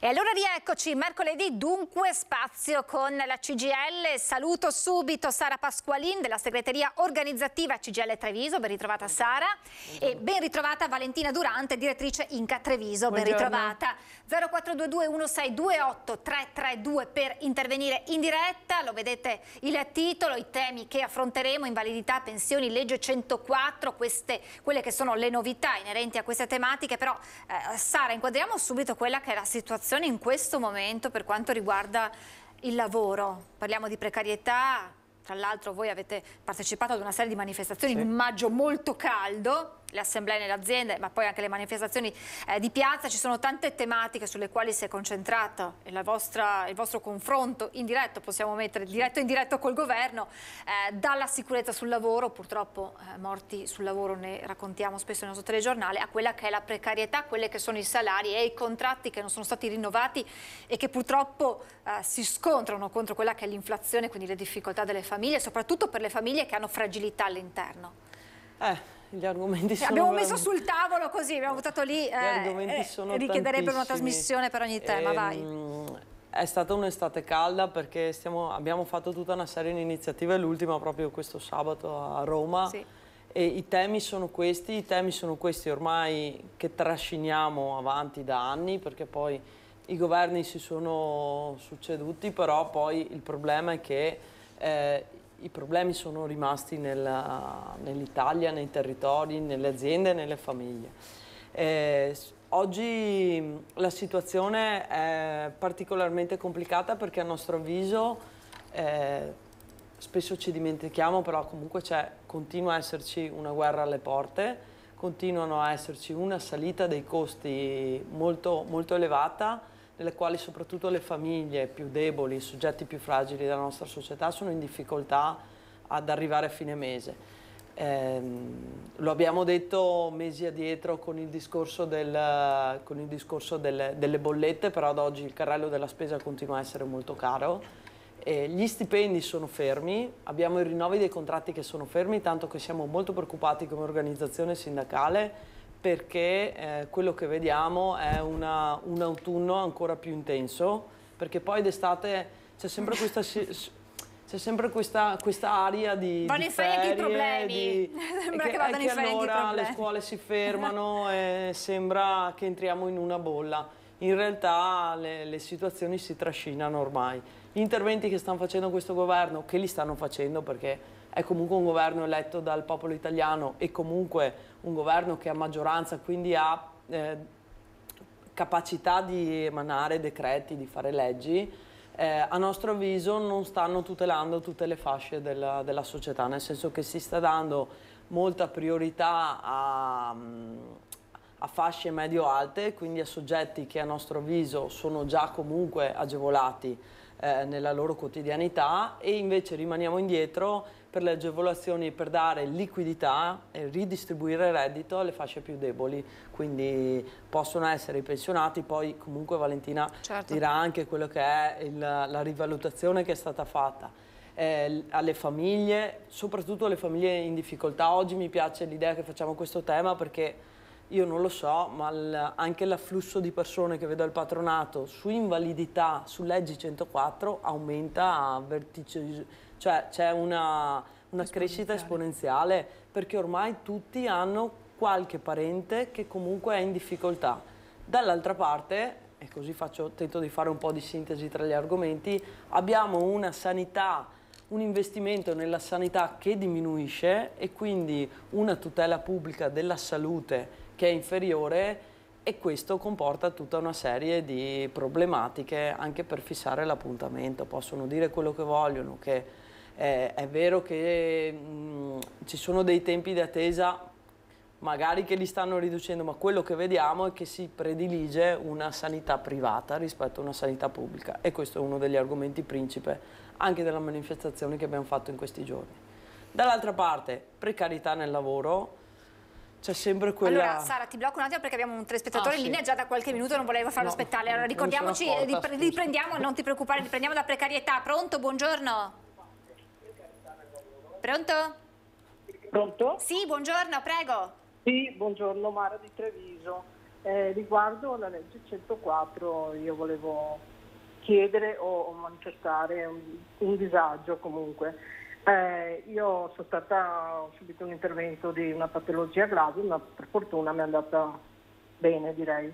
E allora rieccoci, mercoledì dunque spazio con la CGL. Saluto subito Sara Pasqualin della segreteria organizzativa CGL Treviso, ben ritrovata Sara. E ben ritrovata Valentina Durante, direttrice Inca Treviso, ben ritrovata. 0422 1628 332 per intervenire in diretta, lo vedete il titolo, i temi che affronteremo, invalidità, pensioni, legge 104, queste, quelle che sono le novità inerenti a queste tematiche, però eh, Sara inquadriamo subito quella che è la situazione situazione in questo momento per quanto riguarda il lavoro? Parliamo di precarietà, tra l'altro voi avete partecipato ad una serie di manifestazioni sì. in maggio molto caldo, le assemblee nelle aziende, ma poi anche le manifestazioni eh, di piazza, ci sono tante tematiche sulle quali si è concentrato vostra, il vostro confronto diretto, possiamo mettere diretto in diretto col governo, eh, dalla sicurezza sul lavoro, purtroppo eh, morti sul lavoro ne raccontiamo spesso nel nostro telegiornale, a quella che è la precarietà, quelli che sono i salari e i contratti che non sono stati rinnovati e che purtroppo eh, si scontrano contro quella che è l'inflazione, quindi le difficoltà delle famiglie, soprattutto per le famiglie che hanno fragilità all'interno. Eh, gli argomenti cioè, sono... Abbiamo messo sul tavolo così, abbiamo buttato lì, gli eh, argomenti eh, sono eh, richiederebbe una trasmissione per ogni tema, e, vai. Ehm, è stata un'estate calda perché stiamo, abbiamo fatto tutta una serie di iniziative, l'ultima proprio questo sabato a Roma. Sì. E i temi sono questi, i temi sono questi ormai che trasciniamo avanti da anni perché poi i governi si sono succeduti, però poi il problema è che eh, i problemi sono rimasti nell'Italia, nell nei territori, nelle aziende, e nelle famiglie. Eh, oggi la situazione è particolarmente complicata perché a nostro avviso eh, spesso ci dimentichiamo, però comunque continua a esserci una guerra alle porte, continuano a esserci una salita dei costi molto, molto elevata nelle quali soprattutto le famiglie più deboli, i soggetti più fragili della nostra società sono in difficoltà ad arrivare a fine mese. Eh, lo abbiamo detto mesi addietro con il discorso, del, con il discorso del, delle bollette, però ad oggi il carrello della spesa continua a essere molto caro. Eh, gli stipendi sono fermi, abbiamo i rinnovi dei contratti che sono fermi, tanto che siamo molto preoccupati come organizzazione sindacale perché eh, quello che vediamo è una, un autunno ancora più intenso, perché poi d'estate c'è sempre questa... C'è sempre questa, questa aria di. Vanno in ferie, i problemi. Di, sembra che, che vadano in ferie. Allora i le scuole si fermano e sembra che entriamo in una bolla. In realtà le, le situazioni si trascinano ormai. Gli interventi che stanno facendo questo governo, che li stanno facendo perché è comunque un governo eletto dal popolo italiano e comunque un governo che ha maggioranza, quindi ha eh, capacità di emanare decreti, di fare leggi, eh, a nostro avviso non stanno tutelando tutte le fasce della, della società, nel senso che si sta dando molta priorità a... a fasce medio-alte, quindi a soggetti che a nostro avviso sono già comunque agevolati eh, nella loro quotidianità e invece rimaniamo indietro per le agevolazioni per dare liquidità e ridistribuire reddito alle fasce più deboli, quindi possono essere i pensionati, poi comunque Valentina certo. dirà anche quello che è il, la rivalutazione che è stata fatta. Eh, alle famiglie, soprattutto alle famiglie in difficoltà. Oggi mi piace l'idea che facciamo questo tema perché io non lo so, ma anche l'afflusso di persone che vedo al patronato su invalidità, su leggi 104, aumenta a vertiginosamente cioè c'è una, una crescita esponenziale perché ormai tutti hanno qualche parente che comunque è in difficoltà. Dall'altra parte, e così faccio, tento di fare un po' di sintesi tra gli argomenti, abbiamo una sanità, un investimento nella sanità che diminuisce e quindi una tutela pubblica della salute che è inferiore e questo comporta tutta una serie di problematiche anche per fissare l'appuntamento. Possono dire quello che vogliono, che eh, è vero che mh, mm, ci sono dei tempi di attesa magari che li stanno riducendo, ma quello che vediamo è che si predilige una sanità privata rispetto a una sanità pubblica e questo è uno degli argomenti principe anche della manifestazione che abbiamo fatto in questi giorni. Dall'altra parte, precarietà nel lavoro, c'è sempre quella... Allora Sara ti blocco un attimo perché abbiamo un telespettatore ah, in sì. linea già da qualche minuto, non volevo farlo no, aspettare, allora ricordiamoci, porta, riprendiamo, non ti preoccupare, riprendiamo da precarietà, pronto, buongiorno. Pronto? Pronto? Sì, buongiorno, prego. Sì, buongiorno Mara di Treviso. Eh, riguardo alla legge 104 io volevo chiedere o, manifestare un, un disagio comunque. Eh, io sono stata, ho subito un intervento di una patologia grave, ma per fortuna mi è andata bene direi.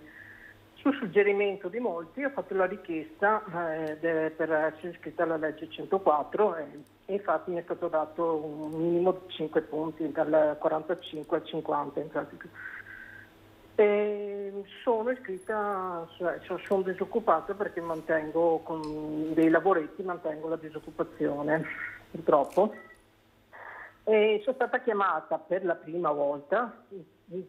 Su suggerimento di molti ho fatto la richiesta eh, de, per essere iscritta alla legge 104 e infatti mi è stato dato un minimo di 5 punti, dal 45 al 50 in pratica. E sono iscritta, cioè, sono disoccupata perché mantengo con dei lavoretti, mantengo la disoccupazione purtroppo. E sono stata chiamata per la prima volta,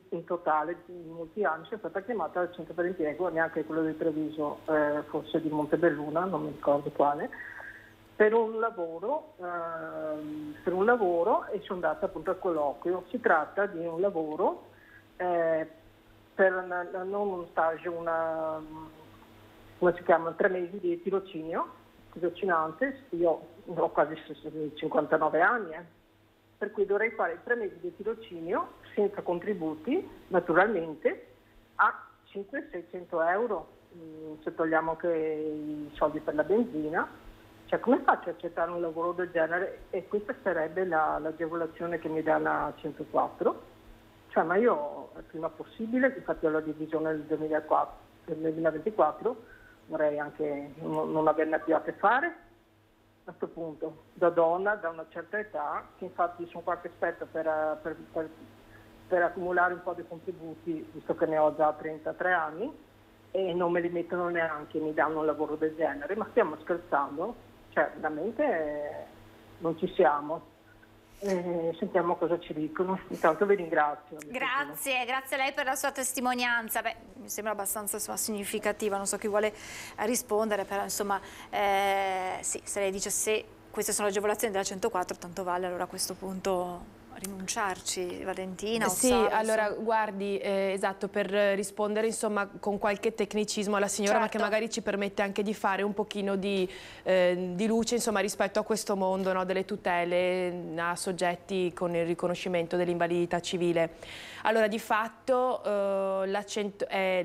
in totale in molti anni, sono stata chiamata al centro per l'impiego, neanche quello di Treviso, eh, forse di Montebelluna, non mi ricordo quale, per un, lavoro, ehm, per un lavoro, e sono andata appunto al colloquio. Si tratta di un lavoro eh, per una, non un stage, una, come si chiama, tre mesi di tirocinio, tirocinante, io ho quasi 59 anni, eh. per cui dovrei fare tre mesi di tirocinio senza contributi, naturalmente, a 500-600 euro, mm, se togliamo anche i soldi per la benzina cioè, come faccio a accettare un lavoro del genere? E questa sarebbe la, l'agevolazione che mi dà la 104. Cioè, ma io il prima possibile, infatti ho la divisione del, 2004, del 2024, vorrei anche non, non averne più a che fare a questo punto, da donna, da una certa età, che infatti sono qua che aspetto per, per, per, per accumulare un po' di contributi, visto che ne ho già 33 anni, e non me li mettono neanche, mi danno un lavoro del genere, ma stiamo scherzando? cioè veramente eh, non ci siamo. Eh, sentiamo cosa ci dicono. Intanto vi ringrazio. Grazie, grazie a lei per la sua testimonianza. Beh, mi sembra abbastanza insomma, significativa, non so chi vuole rispondere, però insomma, eh, sì, se lei dice se queste sono le agevolazioni della 104, tanto vale allora a questo punto rinunciarci, Valentina? Sì, allora guardi, eh, esatto, per rispondere insomma con qualche tecnicismo alla signora, certo. ma che certo. magari ci permette anche di fare un pochino di, eh, di luce insomma, rispetto a questo mondo no, delle tutele mm, a soggetti con il riconoscimento dell'invalidità civile. Allora, di fatto eh,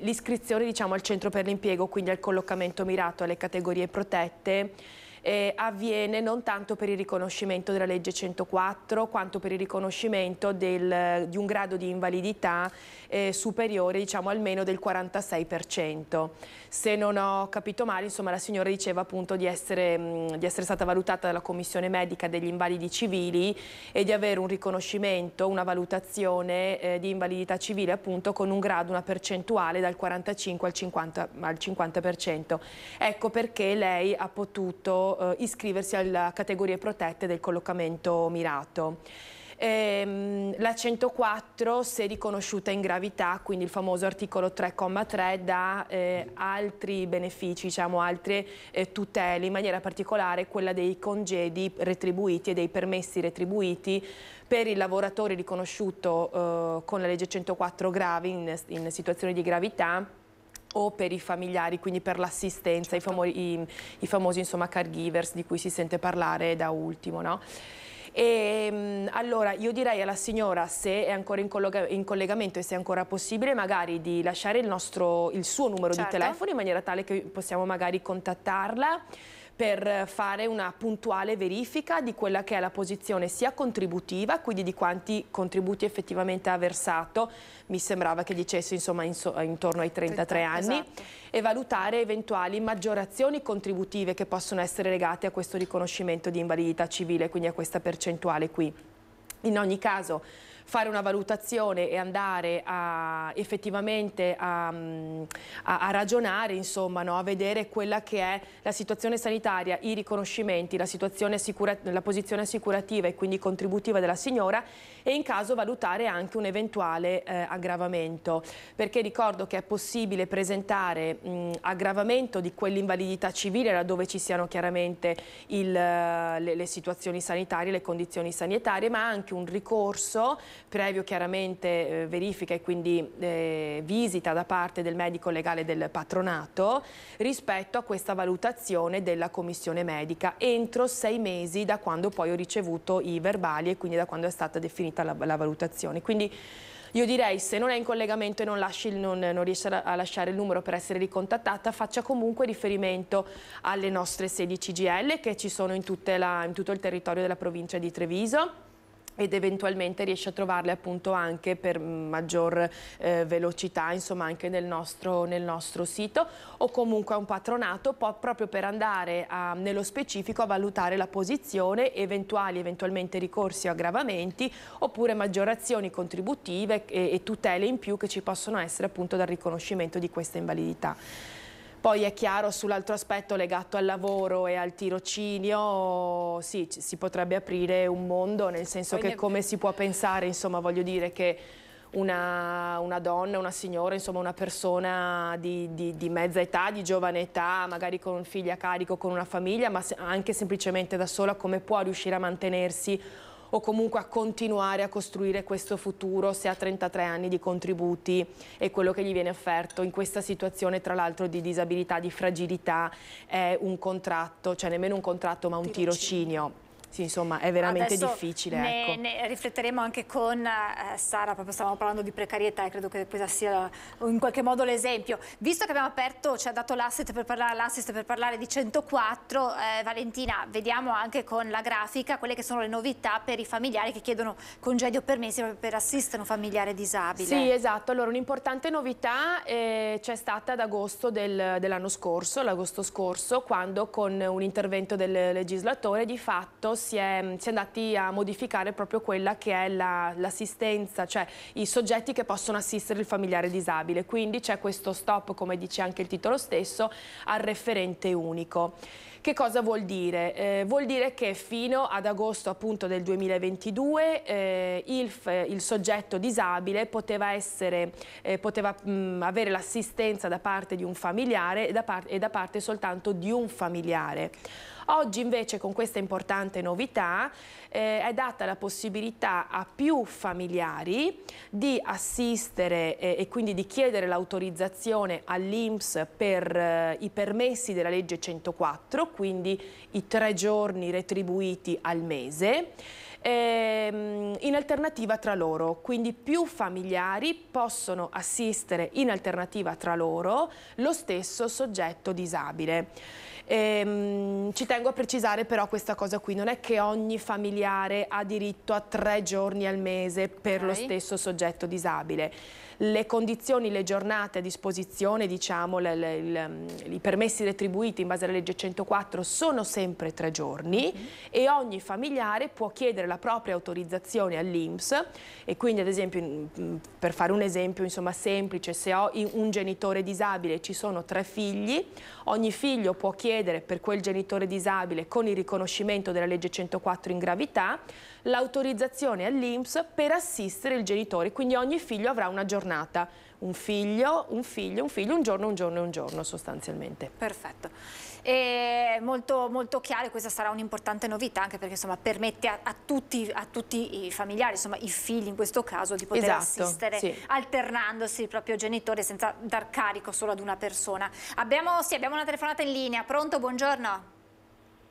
l'iscrizione diciamo, al centro per l'impiego, quindi al collocamento mirato alle categorie protette, eh, avviene non tanto per il riconoscimento della legge 104 quanto per il riconoscimento del, di un grado di invalidità eh, superiore diciamo almeno del 46%. Se non ho capito male insomma la signora diceva appunto di essere, mm, di essere stata valutata dalla commissione medica degli invalidi civili e di avere un riconoscimento, una valutazione eh, di invalidità civile appunto con un grado, una percentuale dal 45 al 50%. Al 50%. Ecco perché lei ha potuto potuto eh, iscriversi alle categorie protette del collocamento mirato ehm, la 104 se riconosciuta in gravità, quindi il famoso articolo 3,3 dà eh, altri benefici, diciamo, altre eh, tutele, in maniera particolare quella dei congedi retribuiti e dei permessi retribuiti per il lavoratore riconosciuto eh, con la legge 104 gravi in, in situazioni di gravità o per i familiari, quindi per l'assistenza, certo. i, famo i, i, famosi insomma, caregivers di cui si sente parlare da ultimo. No? E, ehm, allora io direi alla signora se è ancora in, in, collegamento e se è ancora possibile magari di lasciare il, nostro, il suo numero certo. di telefono in maniera tale che possiamo magari contattarla per fare una puntuale verifica di quella che è la posizione sia contributiva, quindi di quanti contributi effettivamente ha versato, mi sembrava che dicesse insomma intorno ai 33 anni, esatto. e valutare eventuali maggiorazioni contributive che possono essere legate a questo riconoscimento di invalidità civile, quindi a questa percentuale qui. In ogni caso fare una valutazione e andare a, effettivamente a, a, a ragionare, insomma, no? a vedere quella che è la situazione sanitaria, i riconoscimenti, la, la posizione assicurativa e quindi contributiva della signora e in caso valutare anche un eventuale eh, aggravamento, perché ricordo che è possibile presentare mh, aggravamento di quell'invalidità civile laddove ci siano chiaramente il, eh, le, le, situazioni sanitarie, le condizioni sanitarie, ma anche un ricorso previo chiaramente eh, verifica e quindi eh, visita da parte del medico legale del patronato rispetto a questa valutazione della commissione medica entro sei mesi da quando poi ho ricevuto i verbali e quindi da quando è stata definita finita la, la valutazione. Quindi io direi se non è in collegamento e non, lasci, non, non, riesce a lasciare il numero per essere ricontattata, faccia comunque riferimento alle nostre 16 GL che ci sono in, la, in tutto il territorio della provincia di Treviso ed eventualmente riesce a trovarle appunto anche per maggior eh, velocità insomma anche nel nostro, nel nostro sito o comunque a un patronato proprio per andare a, nello specifico a valutare la posizione eventuali eventualmente ricorsi o aggravamenti oppure maggiori azioni contributive e, e tutele in più che ci possono essere appunto dal riconoscimento di questa invalidità. Poi è chiaro sull'altro aspetto legato al lavoro e al tirocinio, sì, si potrebbe aprire un mondo, nel senso Poi che ne... come si può pensare, insomma, voglio dire che una, una donna, una signora, insomma una persona di, di, di, mezza età, di giovane età, magari con un figlio a carico, con una famiglia, ma anche semplicemente da sola, come può riuscire a mantenersi o comunque a continuare a costruire questo futuro se ha 33 anni di contributi e quello che gli viene offerto in questa situazione tra l'altro di disabilità, di fragilità è un contratto, cioè nemmeno un contratto ma un tirocinio. Sì, insomma, è veramente Adesso difficile. Ne, ecco. ne, rifletteremo anche con eh, Sara, proprio stavamo parlando di precarietà e credo che questa sia in qualche modo l'esempio. Visto che abbiamo aperto, ci ha dato l'asset per parlare, per parlare di 104, eh, Valentina, vediamo anche con la grafica quelle che sono le novità per i familiari che chiedono congedi o permessi per assistere un familiare disabile. Sì, esatto. Allora, un'importante novità eh, c'è stata ad agosto del, dell'anno scorso, l'agosto scorso, quando con un intervento del legislatore di fatto si è, mm, si è, andati a modificare proprio quella che è l'assistenza, cioè i soggetti che possono assistere il familiare disabile. Quindi c'è questo stop, come dice anche il titolo stesso, al referente unico. Che cosa vuol dire? Eh, vuol dire che fino ad agosto appunto del 2022 eh, il, il, soggetto disabile poteva, essere, eh, poteva mh, mm, avere l'assistenza da parte di un familiare e da, par e da parte soltanto di un familiare. Oggi invece con questa importante novità eh, è data la possibilità a più familiari di assistere eh, e quindi di chiedere l'autorizzazione all'Inps per eh, i permessi della legge 104, quindi i tre giorni retribuiti al mese ehm, in alternativa tra loro, quindi più familiari possono assistere in alternativa tra loro lo stesso soggetto disabile. Ehm, ci tengo a precisare però questa cosa qui, non è che ogni familiare ha diritto a tre giorni al mese per okay. lo stesso soggetto disabile le condizioni, le giornate a disposizione, diciamo, le, le, le, mm, i permessi retribuiti in base alla legge 104 sono sempre tre giorni mm. e ogni familiare può chiedere la propria autorizzazione all'Inps e quindi ad esempio, mm, per fare un esempio insomma, semplice, se ho un genitore disabile e ci sono tre figli, ogni figlio può chiedere per quel genitore disabile con il riconoscimento della legge 104 in gravità l'autorizzazione all'INPS per assistere il genitore, quindi ogni figlio avrà una giornata, un figlio, un figlio, un figlio, un giorno, un giorno e un giorno sostanzialmente. Perfetto, e molto, molto chiaro, questa sarà un'importante novità anche perché insomma, permette a, a, tutti, a, tutti, i familiari, insomma i figli in questo caso, di poter esatto, assistere sì. alternandosi il proprio genitore senza dar carico solo ad una persona. Abbiamo, sì, abbiamo una telefonata in linea, pronto? Buongiorno.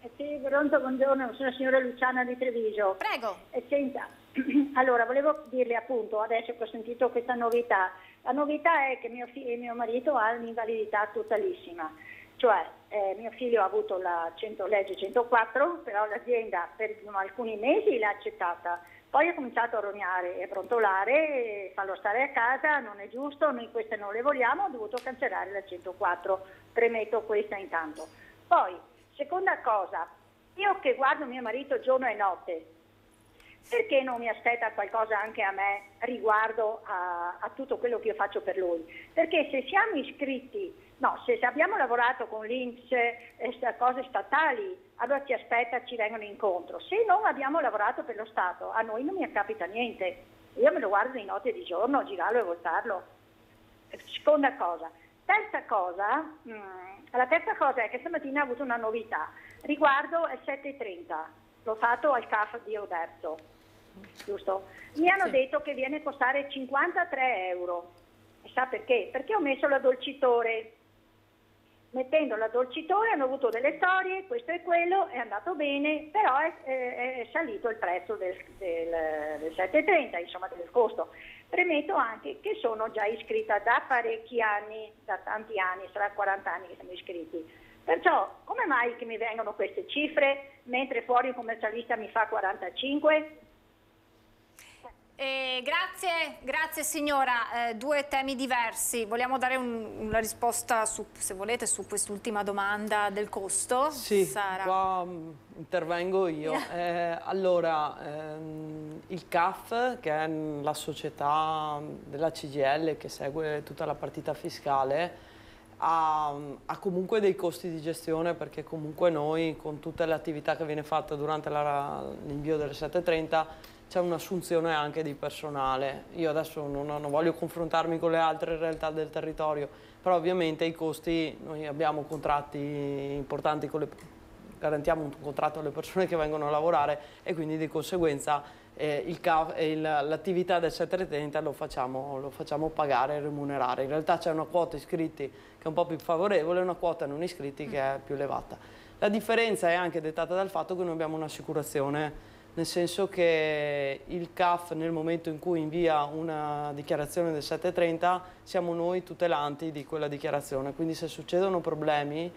Eh sì, pronto, buongiorno, sono la signora Luciana di Treviso. Prego. Eh, senta, allora volevo dirle appunto, adesso che ho sentito questa novità, la novità è che mio, mio marito ha un'invalidità totalissima, cioè eh, mio figlio ha avuto la 100, legge 104, però l'azienda per alcuni mesi l'ha accettata, poi ha cominciato a rognare e a brontolare, farlo stare a casa, non è giusto, noi queste non le vogliamo, ho dovuto cancellare la 104, premetto questa intanto. Poi Seconda cosa, io che guardo mio marito giorno e notte, perché non mi aspetta qualcosa anche a me riguardo a, a tutto quello che io faccio per lui? Perché se siamo iscritti, no, se abbiamo lavorato con l'Inps e eh, cose statali, allora ci aspetta, ci vengono incontro. Se non abbiamo lavorato per lo Stato, a noi non mi capita niente. Io me lo guardo di notte e di giorno, girarlo e voltarlo. Seconda cosa, Terza cosa, mh, mm, la terza cosa è che stamattina ho avuto una novità riguardo al 7.30, l'ho fatto al CAF di Oderzo, giusto? Mi hanno sì. detto che viene a costare 53 euro. E sa perché? Perché ho messo l'addolcitore mettendo l'addolcitore hanno avuto delle storie, questo e quello, è andato bene, però è, è, è salito il prezzo del, del, del 7,30, insomma del costo. Premetto anche che sono già iscritta da parecchi anni, da tanti anni, sarà 40 anni che siamo iscritti. Perciò come mai che mi vengono queste cifre mentre fuori un commercialista mi fa 45? Eh, grazie, grazie signora, eh, due temi diversi. Vogliamo dare un, una risposta, su, se volete, su quest'ultima domanda del costo? Sì, Sara. qua mm, intervengo io. Eh, allora, ehm, il CAF, che è la società della CGL che segue tutta la partita fiscale, ha, ha, comunque dei costi di gestione perché comunque noi con tutte le attività che viene fatta durante l'invio delle 730 c'è un'assunzione anche di personale. Io adesso non, non, voglio confrontarmi con le altre realtà del territorio, però ovviamente i costi, noi abbiamo contratti importanti con le, garantiamo un contratto alle persone che vengono a lavorare e quindi di conseguenza eh, eh l'attività del 730 lo facciamo, lo facciamo pagare e remunerare. In realtà c'è una quota iscritti che è un po' più favorevole e una quota non iscritti che è più elevata. La differenza è anche dettata dal fatto che noi abbiamo un'assicurazione nel senso che il CAF nel momento in cui invia una dichiarazione del 730 siamo noi tutelanti di quella dichiarazione, quindi se succedono problemi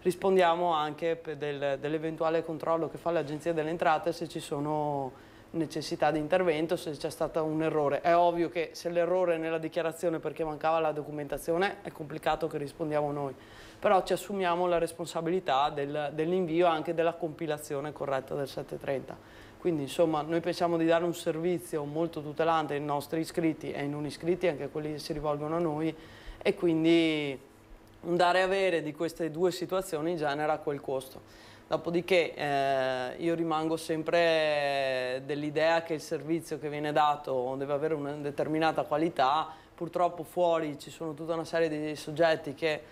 rispondiamo anche del, dell'eventuale controllo che fa l'Agenzia delle Entrate se ci sono necessità di intervento, se c'è stato un errore. È ovvio che se l'errore è nella dichiarazione perché mancava la documentazione è complicato che rispondiamo noi, però ci assumiamo la responsabilità del, dell'invio anche della compilazione corretta del 730. Quindi insomma noi pensiamo di dare un servizio molto tutelante ai nostri iscritti e ai non iscritti, anche a quelli che si rivolgono a noi e quindi un dare e avere di queste due situazioni genera quel costo. Dopodiché eh, io rimango sempre dell'idea che il servizio che viene dato deve avere una determinata qualità, purtroppo fuori ci sono tutta una serie di soggetti che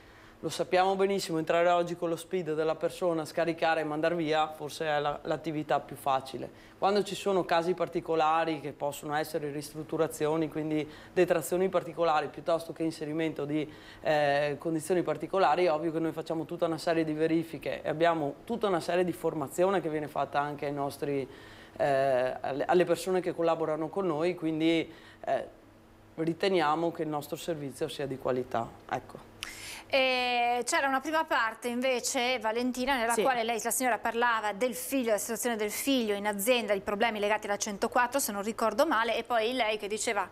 lo sappiamo benissimo, entrare oggi con lo speed della persona, scaricare e mandare via, forse è l'attività la, più facile. Quando ci sono casi particolari che possono essere ristrutturazioni, quindi detrazioni particolari, piuttosto che inserimento di eh, condizioni particolari, è ovvio che noi facciamo tutta una serie di verifiche e abbiamo tutta una serie di formazione che viene fatta anche ai nostri, eh, alle persone che collaborano con noi, quindi eh, riteniamo che il nostro servizio sia di qualità. Ecco. C'era una prima parte invece, Valentina, nella sì. quale lei, la signora, parlava del figlio, della situazione del figlio in azienda, i problemi legati alla 104, se non ricordo male, e poi lei che diceva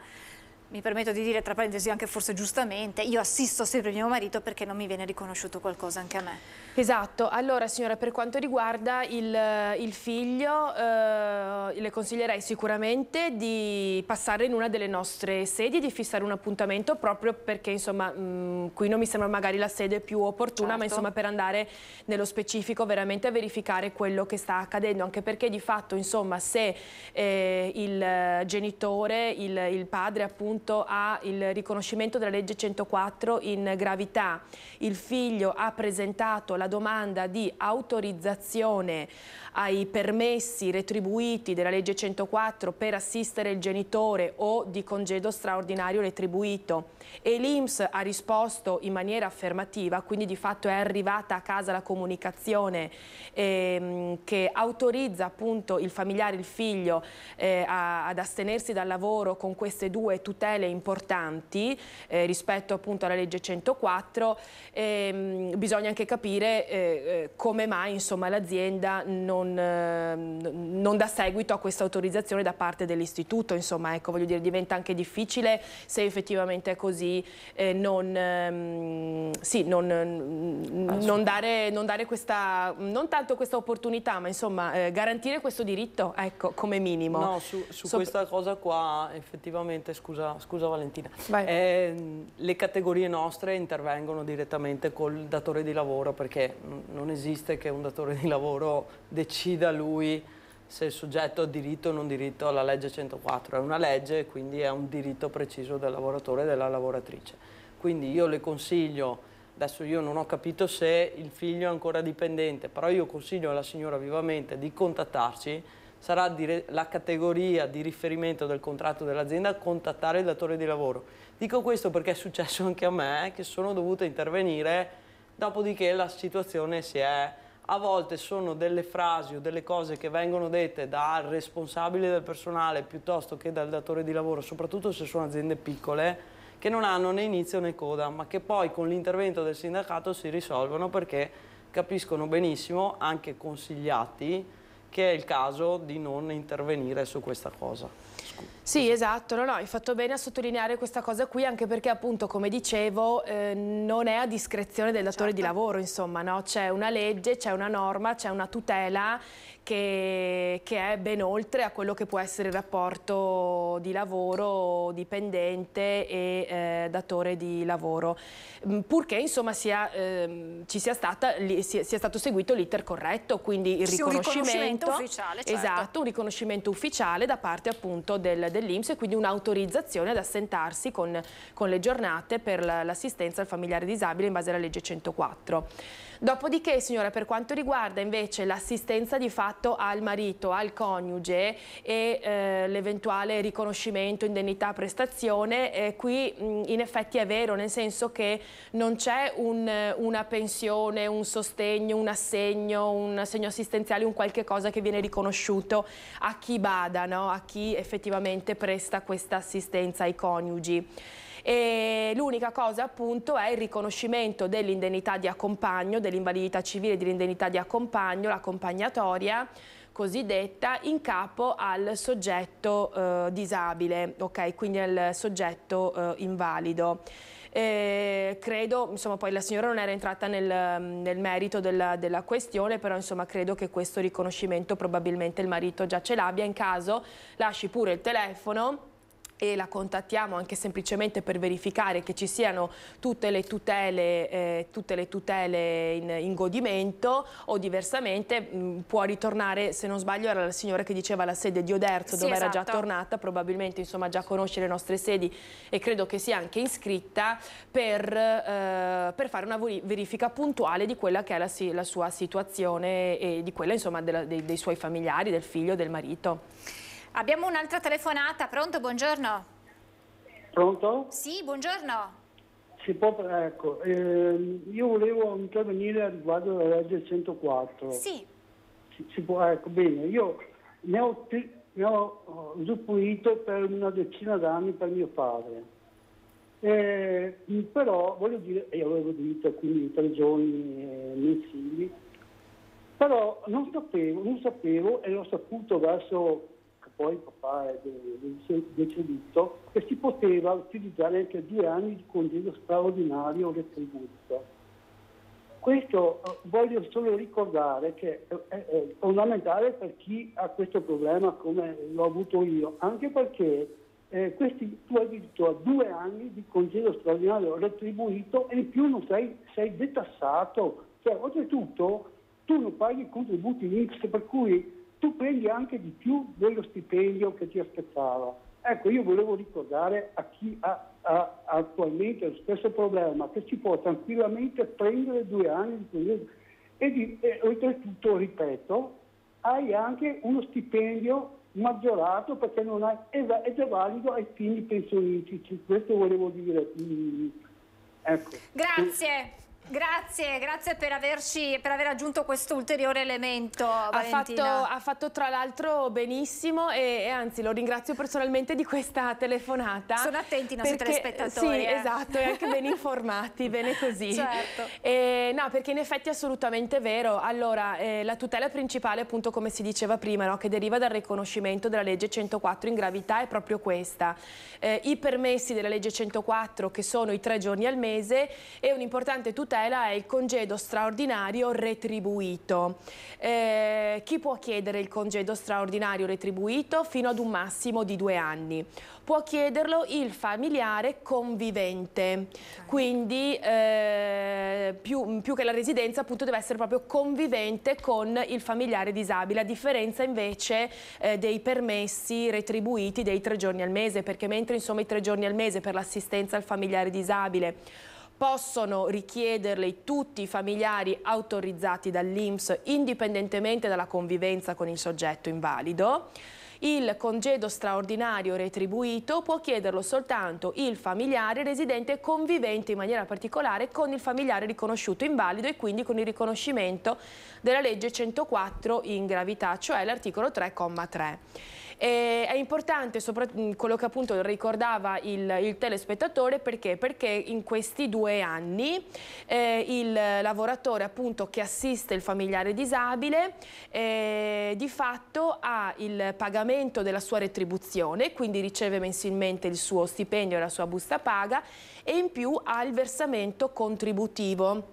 mi permetto di dire tra parentesi anche forse giustamente, io assisto sempre mio marito perché non mi viene riconosciuto qualcosa anche a me. Esatto, allora signora per quanto riguarda il, il figlio eh, le consiglierei sicuramente di passare in una delle nostre sedi e di fissare un appuntamento proprio perché insomma mh, mm, qui non mi sembra magari la sede più opportuna certo. ma insomma per andare nello specifico veramente a verificare quello che sta accadendo anche perché di fatto insomma se eh, il genitore, il, il padre appunto appunto ha il riconoscimento della legge 104 in gravità. Il figlio ha presentato la domanda di autorizzazione ai permessi retribuiti della legge 104 per assistere il genitore o di congedo straordinario retribuito e l'Inps ha risposto in maniera affermativa, quindi di fatto è arrivata a casa la comunicazione ehm, che autorizza appunto il familiare, il figlio eh, a, ad astenersi dal lavoro con queste due tutele tutele importanti eh, rispetto appunto alla legge 104, ehm, bisogna anche capire eh, eh come mai l'azienda non, eh, non, dà seguito a questa autorizzazione da parte dell'istituto, insomma ecco, voglio dire, diventa anche difficile se effettivamente è così eh, non, ehm, sì, non, non, dare, non dare questa, non tanto questa opportunità, ma insomma eh, garantire questo diritto ecco, come minimo. No, su, su questa cosa qua effettivamente, scusa scusa Valentina. Eh, le categorie nostre intervengono direttamente col datore di lavoro perché non esiste che un datore di lavoro decida lui se il soggetto ha diritto o non diritto alla legge 104. È una legge e quindi è un diritto preciso del lavoratore e della lavoratrice. Quindi io le consiglio adesso io non ho capito se il figlio è ancora dipendente, però io consiglio alla signora vivamente di contattarci sarà dire, la categoria di riferimento del contratto dell'azienda a contattare il datore di lavoro. Dico questo perché è successo anche a me che sono dovuta intervenire, dopodiché la situazione si è... A volte sono delle frasi o delle cose che vengono dette dal responsabile del personale piuttosto che dal datore di lavoro, soprattutto se sono aziende piccole, che non hanno né inizio né coda, ma che poi con l'intervento del sindacato si risolvono perché capiscono benissimo, anche consigliati, che è il caso di non intervenire su questa cosa. Sì, esatto, no, no, hai fatto bene a sottolineare questa cosa qui anche perché appunto, come dicevo, eh, non è a discrezione del datore certo. di lavoro, insomma, no? c'è una legge, c'è una norma, c'è una tutela che, che, è ben oltre a quello che può essere il rapporto di lavoro dipendente e eh, datore di lavoro, mm, purché insomma sia, eh, ci sia, stata, sia, sia stato seguito l'iter corretto, quindi il riconoscimento, sì, un riconoscimento ufficiale, certo. esatto, un riconoscimento ufficiale da parte appunto appunto del, dell'Inps e quindi un'autorizzazione ad assentarsi con, con le giornate per l'assistenza al familiare disabile in base alla legge 104. Dopodiché, signora, per quanto riguarda invece l'assistenza di fatto al marito, al coniuge e eh, l'eventuale riconoscimento, indennità, prestazione, eh, qui mh, in effetti è vero, nel senso che non c'è un, una pensione, un sostegno, un assegno, un assegno assistenziale, un qualche cosa che viene riconosciuto a chi bada, no? a chi effettivamente presta questa assistenza ai coniugi e l'unica cosa appunto è il riconoscimento dell'indennità di accompagno, dell'invalidità civile dell'indennità di accompagno, l'accompagnatoria cosiddetta in capo al soggetto eh, disabile, okay? quindi al soggetto eh, invalido. Eh, credo, insomma, poi la signora non era entrata nel, nel merito della, della, questione, però insomma credo che questo riconoscimento probabilmente il marito già ce l'abbia, in caso lasci pure il telefono e la contattiamo anche semplicemente per verificare che ci siano tutte le tutele, eh, tutte le tutele in, in, godimento o diversamente mh, mm, può ritornare, se non sbaglio era la signora che diceva la sede di Oderzo sì, dove esatto. era già esatto. tornata, probabilmente insomma già conosce le nostre sedi e credo che sia anche iscritta per, eh, per fare una verifica puntuale di quella che è la, la sua situazione e di quella insomma della, dei, dei suoi familiari, del figlio, del marito. Abbiamo un'altra telefonata, pronto? Buongiorno. Pronto? Sì, buongiorno. Può, ecco, eh, io volevo intervenire riguardo alla legge 104. Sì. Si, si può, ecco, bene, io ne ho, ne ho usufruito per una decina d'anni per mio padre. Eh, però voglio dire, e avevo diritto quindi tre giorni eh, nei figli, però non sapevo, non sapevo e l'ho saputo verso poi papà è deceduto, che si poteva utilizzare anche due anni di congedo straordinario retribuito. Questo eh, voglio solo ricordare che eh, eh, è fondamentale per chi ha questo problema come l'ho avuto io, anche perché eh, questi, tu hai diritto a due anni di congedo straordinario retribuito e in più non sei, sei detassato. Cioè, oltretutto tu non paghi i contributi INPS per cui tu prendi anche di più dello stipendio che ti aspettava. Ecco, io volevo ricordare a chi ha, ha attualmente lo stesso problema, che si può tranquillamente prendere due anni di periodo e, di, e oltretutto, ripeto, hai anche uno stipendio maggiorato perché non hai, è già valido ai fini pensionistici, questo volevo dire. Mm. Ecco. Grazie. Grazie, grazie per, averci, per aver aggiunto questo ulteriore elemento. Ha fatto, ha fatto, tra l'altro benissimo e, e, anzi lo ringrazio personalmente di questa telefonata. Sono attenti i nostri perché, telespettatori. Sì, eh. esatto, e anche ben informati, bene così. Certo. E, no, perché in effetti è assolutamente vero. Allora, eh, la tutela principale, appunto come si diceva prima, no, che deriva dal riconoscimento della legge 104 in gravità è proprio questa. Eh, I permessi della legge 104 che sono i tre giorni al mese e un'importante tutela tutela è il congedo straordinario retribuito. Eh, chi può chiedere il congedo straordinario retribuito fino ad un massimo di due anni? Può chiederlo il familiare convivente, quindi eh, più, più, che la residenza appunto deve essere proprio convivente con il familiare disabile, a differenza invece eh, dei permessi retribuiti dei tre giorni al mese, perché mentre insomma i tre giorni al mese per l'assistenza al familiare disabile possono richiederle tutti i familiari autorizzati dall'INPS indipendentemente dalla convivenza con il soggetto invalido. Il congedo straordinario retribuito può chiederlo soltanto il familiare residente convivente in maniera particolare con il familiare riconosciuto invalido e quindi con il riconoscimento della legge 104 in gravità, cioè l'articolo 3,3. E è importante mm, quello che appunto ricordava il, il telespettatore perché? perché? in questi due anni eh, il lavoratore appunto che assiste il familiare disabile eh, di fatto ha il pagamento della sua retribuzione, quindi riceve mensilmente il suo stipendio e la sua busta paga e in più ha il versamento contributivo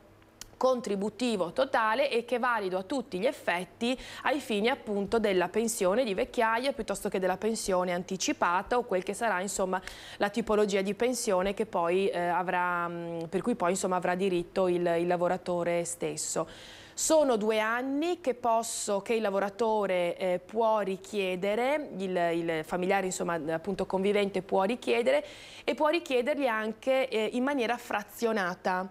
contributivo totale e che è valido a tutti gli effetti ai fini appunto della pensione di vecchiaia piuttosto che della pensione anticipata o quel che sarà insomma la tipologia di pensione poi, eh, avrà, mm, per cui poi insomma avrà diritto il, il lavoratore stesso. Sono due anni che, posso, che il lavoratore eh, può richiedere, il, il familiare insomma, appunto, convivente può richiedere e può richiederli anche eh, in maniera frazionata.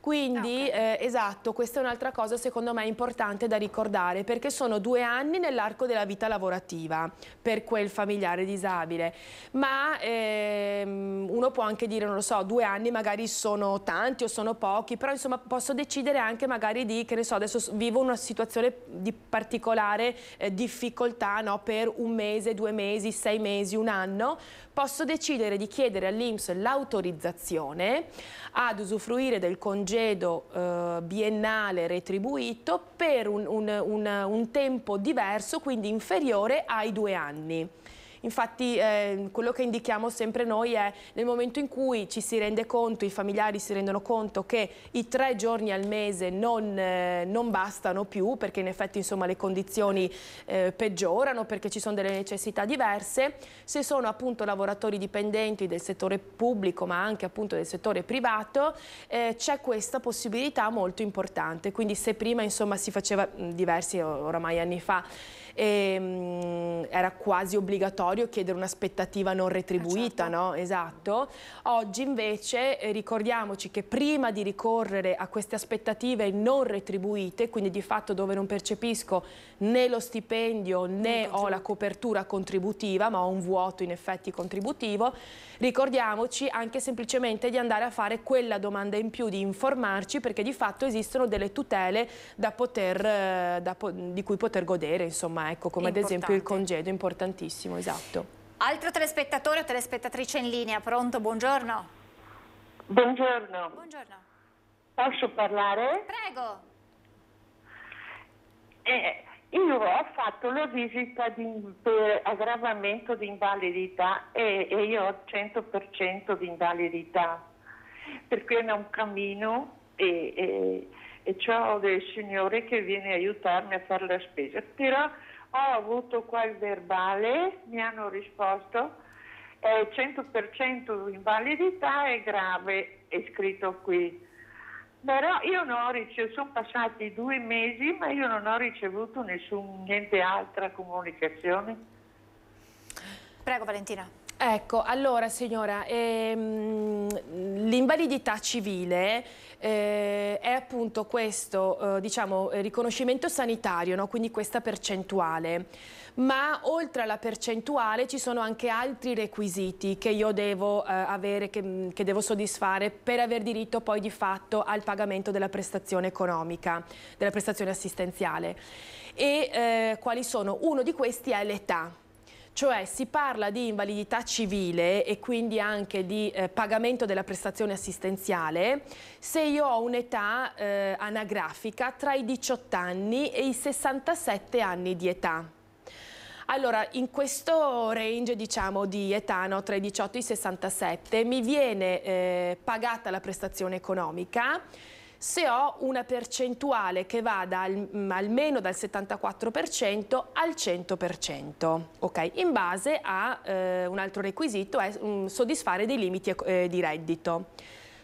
Quindi, ah, okay. eh, esatto, questa è un'altra cosa secondo me importante da ricordare perché sono due anni nell'arco della vita lavorativa per quel familiare disabile. Ma ehm, uno può anche dire, non lo so, due anni magari sono tanti o sono pochi, però insomma posso decidere anche magari di, che ne so, adesso vivo una situazione di particolare eh, difficoltà no, per un mese, due mesi, sei mesi, un anno, posso decidere di chiedere all'Inps l'autorizzazione ad usufruire del congedo eh, biennale retribuito per un, un, un, un tempo diverso, quindi inferiore ai due anni. Infatti eh, quello che indichiamo sempre noi è nel momento in cui ci si rende conto, i familiari si rendono conto che i tre giorni al mese non, eh, non bastano più perché in effetti insomma, le condizioni eh, peggiorano, perché ci sono delle necessità diverse, se sono appunto lavoratori dipendenti del settore pubblico ma anche appunto del settore privato eh, c'è questa possibilità molto importante, quindi se prima insomma, si faceva diversi oramai anni fa e, ehm, mh, era quasi obbligatorio chiedere un'aspettativa non retribuita, ah, certo. no? Esatto. Oggi invece eh, ricordiamoci che prima di ricorrere a queste aspettative non retribuite, quindi di fatto dove non percepisco né lo stipendio né ho la copertura contributiva, ma ho un vuoto in effetti contributivo, ricordiamoci anche semplicemente di andare a fare quella domanda in più, di informarci perché di fatto esistono delle tutele da poter, eh, da, di cui poter godere, insomma, ecco, come ad esempio il congedo, importantissimo, esatto. Altro telespettatore o telespettatrice in linea, pronto? Buongiorno. Buongiorno. Buongiorno. Posso parlare? Prego. Eh, io ho fatto la visita di, per aggravamento di invalidità e, e io ho 100% di invalidità, perché cui non cammino e, e, e ho del signore che viene a aiutarmi a fare la spesa. Però ho avuto qua il verbale, mi hanno risposto è 100% invalidità è grave, è scritto qui. Però io non ho ricevuto, sono passati due mesi, ma io non ho ricevuto nessun, niente altra comunicazione. Prego Valentina. Ecco, allora signora, ehm, l'invalidità civile eh, è appunto questo, eh, diciamo, riconoscimento sanitario, no? quindi questa percentuale. Ma oltre alla percentuale ci sono anche altri requisiti che io devo eh, avere, che, che devo soddisfare per aver diritto poi di fatto al pagamento della prestazione economica, della prestazione assistenziale. E eh, quali sono? Uno di questi è l'età cioè si parla di invalidità civile e quindi anche di eh, pagamento della prestazione assistenziale se io ho un'età eh, anagrafica tra i 18 anni e i 67 anni di età. Allora, in questo range diciamo, di età, no, tra i 18 e i 67, mi viene eh, pagata la prestazione economica, se ho una percentuale che va dal, mm, almeno dal 74% al 100%, okay? in base a eh, un altro requisito è mh, mm, soddisfare dei limiti eh, di reddito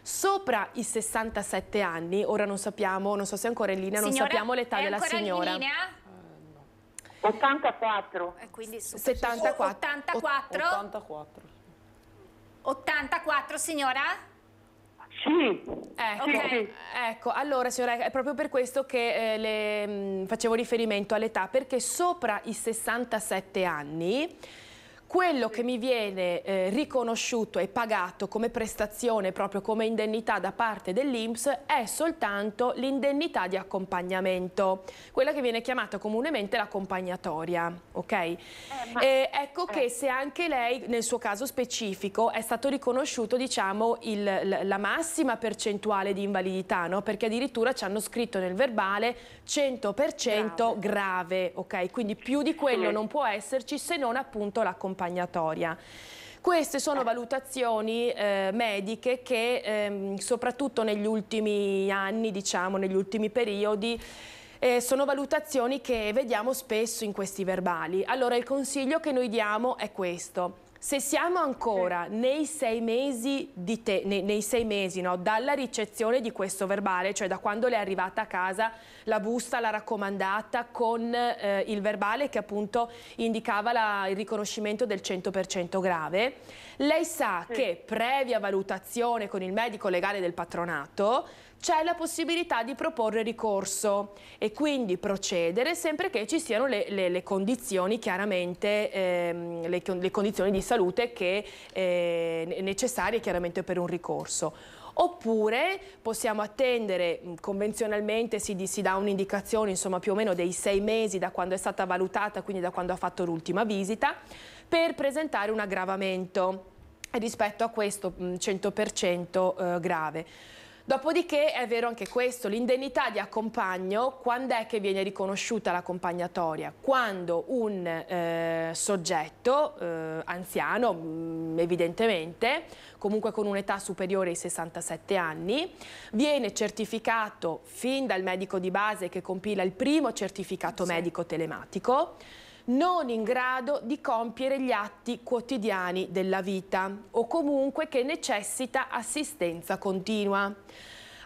sopra i 67 anni, ora non sappiamo, non so se è ancora in linea, signora, non sappiamo l'età della signora. In linea? 84. E eh, quindi 74. 84. 84. 84, signora? Sì. Ecco, sì. ecco, allora signora, è proprio per questo che eh, le, mh, mm, facevo riferimento all'età, perché sopra i 67 anni quello che mi viene eh, riconosciuto e pagato come prestazione, proprio come indennità da parte dell'Inps, è soltanto l'indennità di accompagnamento, quella che viene chiamata comunemente l'accompagnatoria. Okay? Eh, ma... eh, ecco che eh. se anche lei, nel suo caso specifico, è stato riconosciuto diciamo, il, la massima percentuale di invalidità, no? perché addirittura ci hanno scritto nel verbale 100% grave, grave okay? quindi più di quello sì. non può esserci se non appunto l'accompagnamento accompagnatoria. Queste sono valutazioni eh, mediche che ehm, soprattutto negli ultimi anni, diciamo, negli ultimi periodi, eh, sono valutazioni che vediamo spesso in questi verbali. Allora il consiglio che noi diamo è questo se siamo ancora nei sei mesi, te, nei, nei sei mesi no, dalla ricezione di questo verbale, cioè da quando le è arrivata a casa la busta, la raccomandata con eh, il verbale che appunto indicava la, il riconoscimento del 100% grave, lei sa sì. che previa valutazione con il medico legale del patronato c'è la possibilità di proporre ricorso e quindi procedere sempre che ci siano le, le, le condizioni chiaramente ehm, le, le, condizioni di salute che, eh, necessarie chiaramente per un ricorso oppure possiamo attendere mm, convenzionalmente si, si dà un'indicazione insomma più o meno dei sei mesi da quando è stata valutata quindi da quando ha fatto l'ultima visita per presentare un aggravamento rispetto a questo 100% mm, eh, grave Dopodiché è vero anche questo, l'indennità di accompagno, quando è che viene riconosciuta l'accompagnatoria? Quando un eh, soggetto eh, anziano, mm, evidentemente, comunque con un'età superiore ai 67 anni, viene certificato fin dal medico di base che compila il primo certificato sì. medico telematico, non in grado di compiere gli atti quotidiani della vita o comunque che necessita assistenza continua.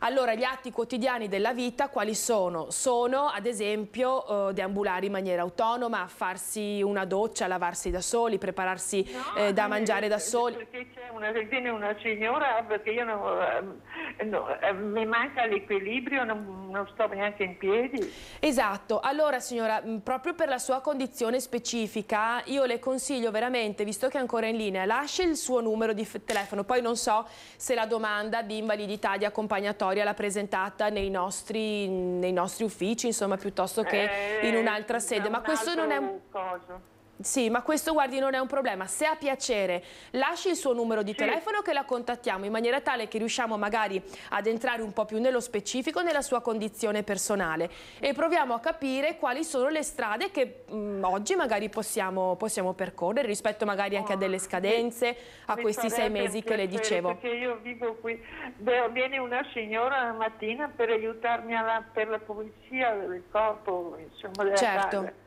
Allora, gli atti quotidiani della vita quali sono? Sono, ad esempio, eh, deambulare in maniera autonoma, farsi una doccia, lavarsi da soli, prepararsi no, eh, da mangiare eh, da soli. Perché c'è una, una signora, perché io non, no, eh, eh, mi manca l'equilibrio, non, non sto neanche in piedi. Esatto, allora signora, mm, proprio per la sua condizione specifica, io le consiglio veramente, visto che è ancora in linea, lasci il suo numero di telefono, poi non so se la domanda di invalidità, di accompagnatore, istruttoria l'ha presentata nei nostri, nei nostri uffici, insomma, piuttosto che eh, in un'altra sede. Ma questo non è un... Coso. Sì, ma questo guardi non è un problema. Se ha piacere, lasci il suo numero di sì. telefono che la contattiamo in maniera tale che riusciamo magari ad entrare un po' più nello specifico nella sua condizione personale e proviamo a capire quali sono le strade che mh, mm, oggi magari possiamo, possiamo, percorrere rispetto magari anche oh, a ah, delle scadenze, sì. a Mi questi sei mesi che le dicevo. Perché io vivo qui, Beh, viene una signora la mattina per aiutarmi alla, per la pulizia del corpo, insomma, della certo. Casa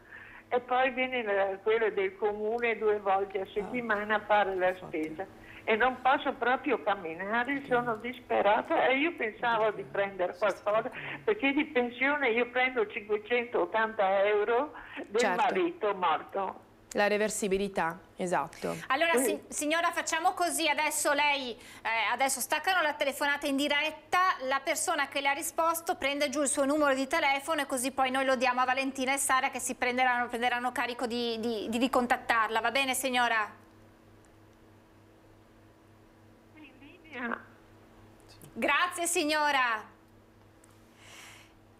e poi viene la, quello del comune due volte a ah, settimana a fare la spesa e non posso proprio camminare, sono disperata e io pensavo di prendere qualcosa perché di pensione io prendo 580 euro del certo. marito morto la reversibilità, esatto. Allora si, signora facciamo così, adesso lei, eh, adesso staccano la telefonata in diretta, la persona che le ha risposto prende giù il suo numero di telefono e così poi noi lo diamo a Valentina e Sara che si prenderanno, prenderanno carico di, di, di ricontattarla, va bene signora? Grazie signora.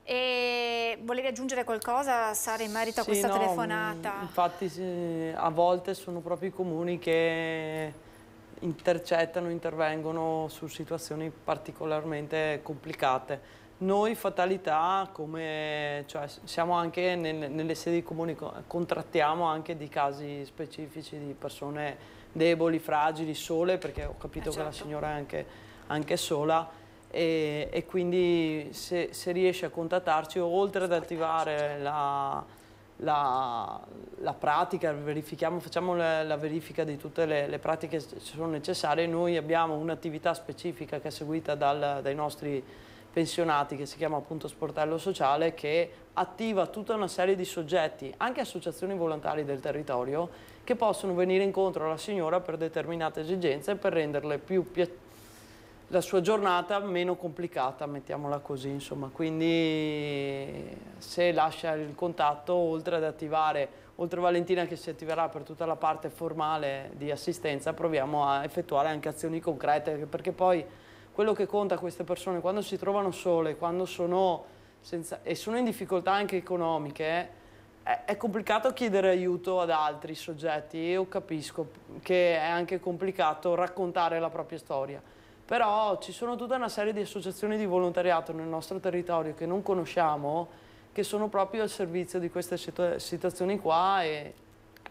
E volevi aggiungere qualcosa, Sara, in merito a questa no, telefonata? Mm, infatti sì, a volte sono proprio i comuni che intercettano, intervengono su situazioni particolarmente complicate. Noi fatalità, come, cioè, siamo anche nel, nelle sedi comuni, contrattiamo anche di casi specifici di persone deboli, fragili, sole, perché ho capito eh certo. che la certo. signora è anche, anche sola, e, e quindi se, se, riesce a contattarci oltre ad attivare la, la, la pratica, facciamo la, la, verifica di tutte le, le, pratiche che sono necessarie, noi abbiamo un'attività specifica che è seguita dal, dai nostri pensionati che si chiama appunto Sportello Sociale che attiva tutta una serie di soggetti, anche associazioni volontarie del territorio che possono venire incontro alla signora per determinate esigenze per renderle più piacevoli la sua giornata meno complicata, mettiamola così, insomma. Quindi se lascia il contatto, oltre ad attivare, oltre a Valentina che si attiverà per tutta la parte formale di assistenza, proviamo a effettuare anche azioni concrete, perché poi quello che conta a queste persone quando si trovano sole, quando sono, senza, e sono in difficoltà anche economiche, è complicato chiedere aiuto ad altri soggetti, io capisco che è anche complicato raccontare la propria storia però ci sono tutta una serie di associazioni di volontariato nel nostro territorio che non conosciamo, che sono proprio al servizio di queste situ situazioni qua e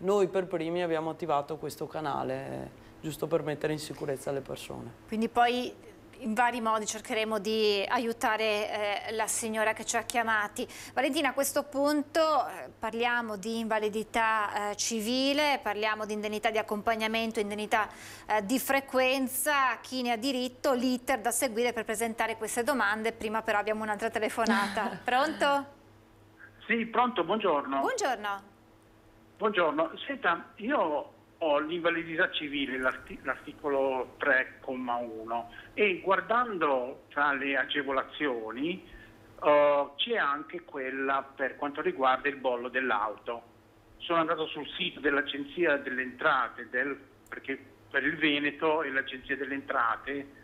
noi per primi abbiamo attivato questo canale eh, giusto per mettere in sicurezza le persone. Quindi poi in vari modi cercheremo di aiutare eh, la signora che ci ha chiamati. Valentina, a questo punto eh, parliamo di invalidità eh, civile, parliamo di indennità di accompagnamento, indennità eh, di frequenza, chi ne ha diritto, l'iter da seguire per presentare queste domande. Prima però abbiamo un'altra telefonata. Pronto? Sì, pronto, buongiorno. Buongiorno. Buongiorno, senta, io ho l'invalidità civile, l'articolo 3,1 e guardando tra le agevolazioni uh, c'è anche quella per quanto riguarda il bollo dell'auto. Sono andato sul sito dell'Agenzia delle Entrate del, per il Veneto è l'Agenzia delle Entrate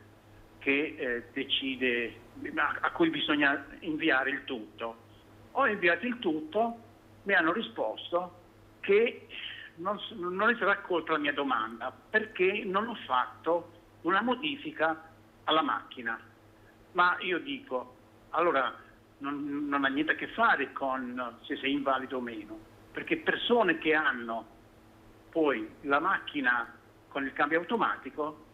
che eh, decide a, a cui bisogna inviare il tutto. Ho inviato il tutto, mi hanno risposto che non, non è stata accolta la mia domanda perché non ho fatto una modifica alla macchina. Ma io dico, allora non, non ha niente a che fare con se sei invalido o meno, perché persone che hanno poi la macchina con il cambio automatico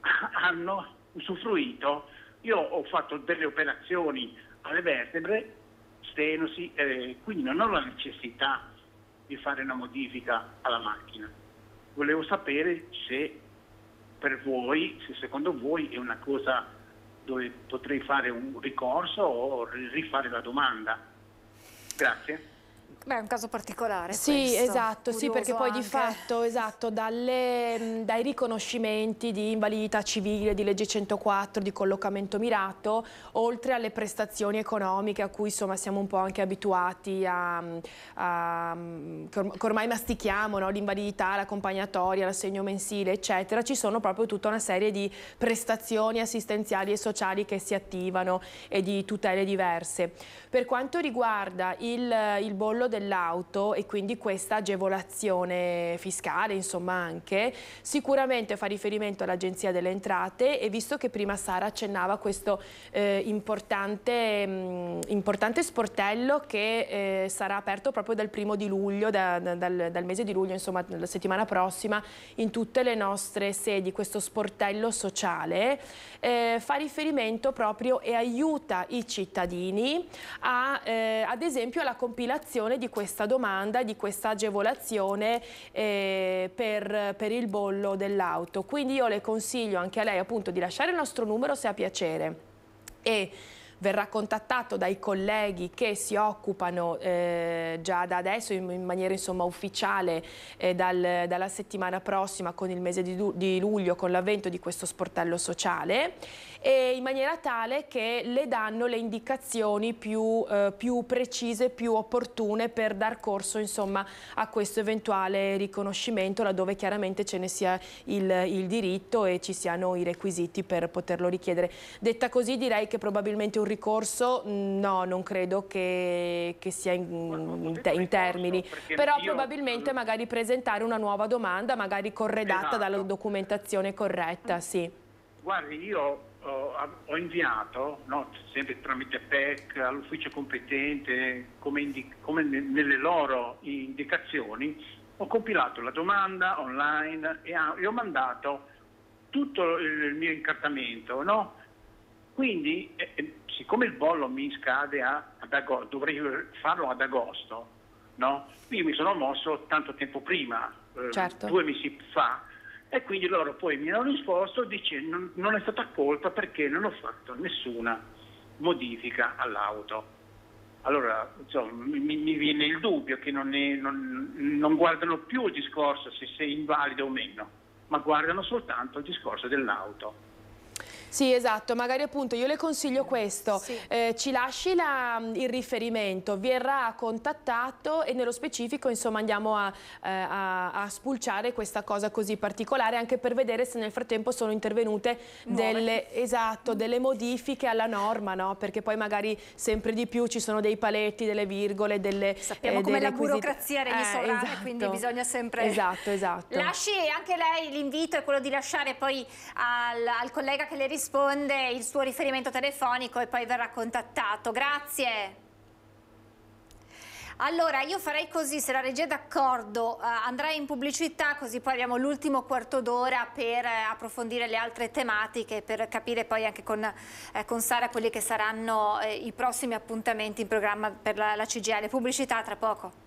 hanno usufruito. Io ho fatto delle operazioni alle vertebre, stenosi, eh, quindi non ho la necessità di fare una modifica alla macchina. Volevo sapere se per voi, se secondo voi è una cosa dove potrei fare un ricorso o rifare la domanda. Grazie. Beh, è un caso particolare Sì, questo. esatto, Curioso sì, perché poi anche. di fatto, esatto, dalle, dai riconoscimenti di invalidità civile, di legge 104, di collocamento mirato, oltre alle prestazioni economiche a cui insomma siamo un po' anche abituati a, a che ormai mastichiamo, no? l'invalidità, l'accompagnatoria, l'assegno mensile, eccetera, ci sono proprio tutta una serie di prestazioni assistenziali e sociali che si attivano e di tutele diverse. Per quanto riguarda il, il bollo controllo dell'auto e quindi questa agevolazione fiscale, insomma anche, sicuramente fa riferimento all'Agenzia delle Entrate e visto che prima Sara accennava a questo eh, importante, mh, mm, importante, sportello che eh, sarà aperto proprio dal primo di luglio, da, da, dal, dal mese di luglio, insomma la settimana prossima, in tutte le nostre sedi, questo sportello sociale, eh, fa riferimento proprio e aiuta i cittadini a, eh, ad esempio alla compilazione soluzione di questa domanda, di questa agevolazione eh, per, per, il bollo dell'auto. Quindi io le consiglio anche a lei appunto di lasciare il nostro numero se ha piacere e verrà contattato dai colleghi che si occupano eh, già da adesso in, in maniera insomma, ufficiale eh, dal, dalla settimana prossima con il mese di, di luglio con l'avvento di questo sportello sociale e in maniera tale che le danno le indicazioni più, eh, più precise, più opportune per dar corso insomma, a questo eventuale riconoscimento laddove chiaramente ce ne sia il, il diritto e ci siano i requisiti per poterlo richiedere. Detta così direi che probabilmente un ricorso no, non credo che, che sia in, in termini, però probabilmente magari presentare una nuova domanda, magari corredata esatto. dalla documentazione corretta, mm. sì. Guardi, io ho, oh, ho inviato, no, sempre tramite PEC, all'ufficio competente, come, indi, come nelle loro indicazioni, ho compilato la domanda online e, e ho mandato tutto il, il mio incartamento, no? Quindi eh, siccome il bollo mi scade a, ad agosto, dovrei farlo ad agosto, no? io mi sono mosso tanto tempo prima, eh, certo. due mesi fa, e quindi loro poi mi hanno risposto dicendo non, non è stata colpa perché non ho fatto nessuna modifica all'auto. Allora, insomma, mi, mi, viene il dubbio che non, è, non, non, guardano più il discorso se sei invalido o meno, ma guardano soltanto il discorso dell'auto. Sì, esatto, magari appunto io le consiglio questo, sì. eh, ci lasci la, mm, il riferimento, verrà contattato e nello specifico insomma andiamo a, eh, a, a, spulciare questa cosa così particolare anche per vedere se nel frattempo sono intervenute delle, esatto, delle, modifiche alla norma, no? perché poi magari sempre di più ci sono dei paletti, delle virgole, delle... Sappiamo eh, come la burocrazia regna eh, solare, esatto. quindi bisogna sempre... Esatto, esatto. Lasci anche lei l'invito è quello di lasciare poi al, al collega che le risponde risponde il suo riferimento telefonico e poi verrà contattato. Grazie. Allora, io farei così, se la regia è d'accordo, uh, eh, andrei in pubblicità, così poi abbiamo l'ultimo quarto d'ora per uh, approfondire le altre tematiche, per capire poi anche con, uh, con Sara quelli che saranno i prossimi appuntamenti in programma per la, la CGL. Pubblicità tra poco.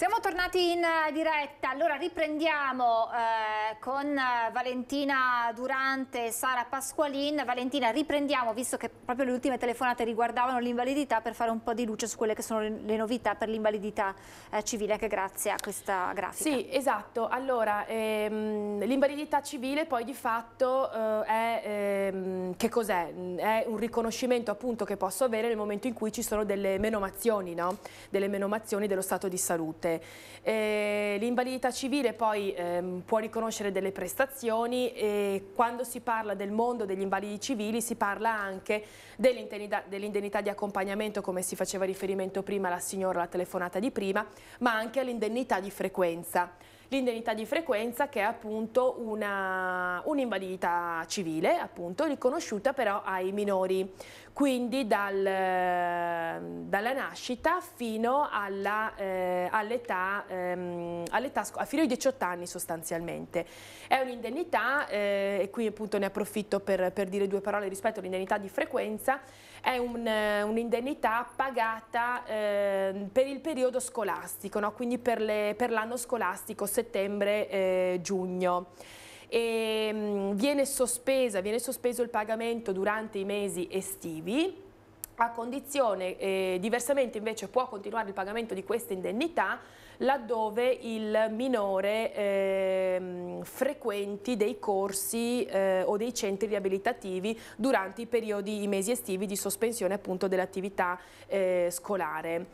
Siamo tornati in eh, diretta, allora riprendiamo eh, con eh, Valentina Durante e Sara Pasqualin. Valentina, riprendiamo, visto che proprio le ultime telefonate riguardavano l'invalidità, per fare un po' di luce su quelle che sono le novità per l'invalidità eh, civile, anche grazie a questa grafica. Sì, esatto. Allora, ehm, l'invalidità civile poi di fatto eh, è, ehm, che cos'è? È un riconoscimento appunto che posso avere nel momento in cui ci sono delle menomazioni, no? Delle menomazioni dello stato di salute salute. Eh, l'invalidità civile poi ehm, può riconoscere delle prestazioni e quando si parla del mondo degli invalidi civili si parla anche dell'indennità dell di accompagnamento come si faceva riferimento prima alla signora la telefonata di prima, ma anche all'indennità di frequenza l'indennità di frequenza che è appunto un'invalidità un civile appunto riconosciuta però ai minori quindi dal, ehm, dalla nascita fino eh, all'età, eh, all ehm, all fino ai 18 anni sostanzialmente. È un'indennità, eh, e qui appunto ne approfitto per, per dire due parole rispetto all'indennità di frequenza, è eh, un'indennità un pagata eh, per il periodo scolastico, no? quindi per l'anno scolastico settembre-giugno. Eh, e ehm, viene, sospesa, viene sospeso il pagamento durante i mesi estivi a condizione, eh, diversamente invece può continuare il pagamento di queste indennità laddove il minore eh, frequenti dei corsi eh, o dei centri riabilitativi durante i periodi, i mesi estivi di sospensione appunto dell'attività eh, scolare.